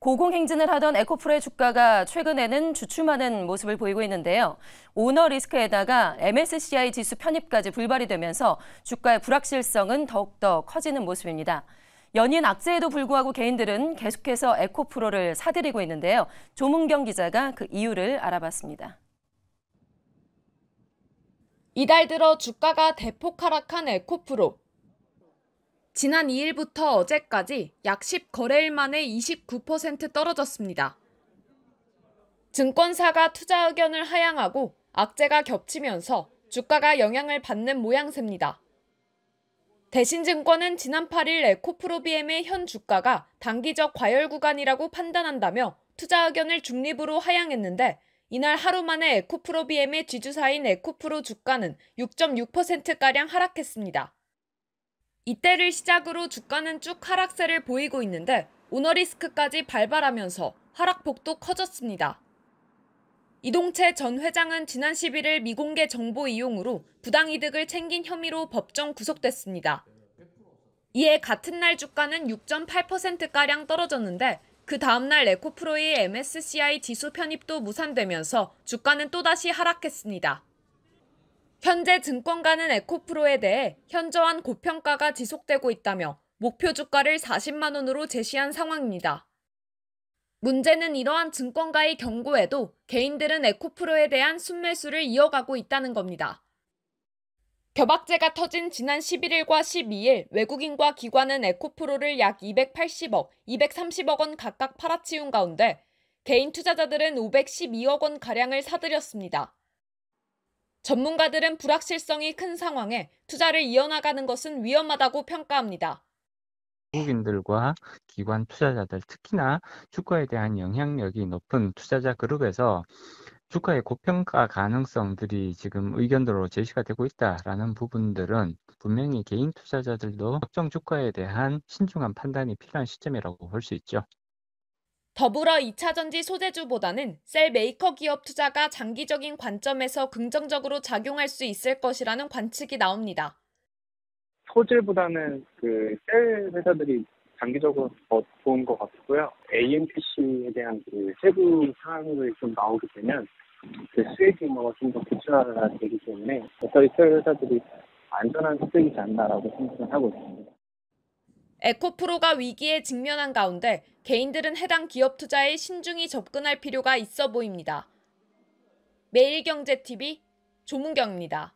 고공행진을 하던 에코프로의 주가가 최근에는 주춤하는 모습을 보이고 있는데요. 오너 리스크에다가 MSCI 지수 편입까지 불발이 되면서 주가의 불확실성은 더욱더 커지는 모습입니다. 연인 악재에도 불구하고 개인들은 계속해서 에코프로를 사들이고 있는데요. 조문경 기자가 그 이유를 알아봤습니다. 이달 들어 주가가 대폭 하락한 에코프로. 지난 2일부터 어제까지 약 10거래일 만에 29% 떨어졌습니다. 증권사가 투자 의견을 하향하고 악재가 겹치면서 주가가 영향을 받는 모양새입니다. 대신증권은 지난 8일 에코프로비엠의 현 주가가 단기적 과열 구간이라고 판단한다며 투자 의견을 중립으로 하향했는데 이날 하루 만에 에코프로비엠의 지주사인 에코프로 주가는 6.6%가량 하락했습니다. 이때를 시작으로 주가는 쭉 하락세를 보이고 있는데 오너리스크까지 발발하면서 하락폭도 커졌습니다. 이동채 전 회장은 지난 11일 미공개 정보 이용으로 부당이득을 챙긴 혐의로 법정 구속됐습니다. 이에 같은 날 주가는 6.8%가량 떨어졌는데 그 다음날 에코프로의 MSCI 지수 편입도 무산되면서 주가는 또다시 하락했습니다. 현재 증권가는 에코프로에 대해 현저한 고평가가 지속되고 있다며 목표 주가를 40만 원으로 제시한 상황입니다. 문제는 이러한 증권가의 경고에도 개인들은 에코프로에 대한 순매수를 이어가고 있다는 겁니다. 결박제가 터진 지난 11일과 12일 외국인과 기관은 에코프로를 약 280억, 230억 원 각각 팔아치운 가운데 개인 투자자들은 512억 원 가량을 사들였습니다. 전문가들은 불확실성이 큰 상황에 투자를 이어나가는 것은 위험하다고 평가합니다. 한국인들과 기관 투자자들 특히나 주가에 대한 영향력이 높은 투자자 그룹에서 주가의 고평가 가능성들이 지금 의견으로 제시가 되고 있다라는 부분들은 분명히 개인 투자자들도 특정 주가에 대한 신중한 판단이 필요한 시점이라고 볼 수 있죠. 더불어 2차전지 소재주보다는 셀 메이커 기업 투자가 장기적인 관점에서 긍정적으로 작용할 수 있을 것이라는 관측이 나옵니다. 소재보다는 그 셀 회사들이 장기적으로 더 좋은 것 같고요. AMPC에 대한 그 세부 사항을 좀 나오게 되면 그 수익이 뭐가 좀더 구체화되기 때문에 배터셀 회사들이 안전한 수익이지 않나라고 생각을 하고 있습니다. 에코프로가 위기에 직면한 가운데 개인들은 해당 기업 투자에 신중히 접근할 필요가 있어 보입니다. 매일경제TV 조문경입니다.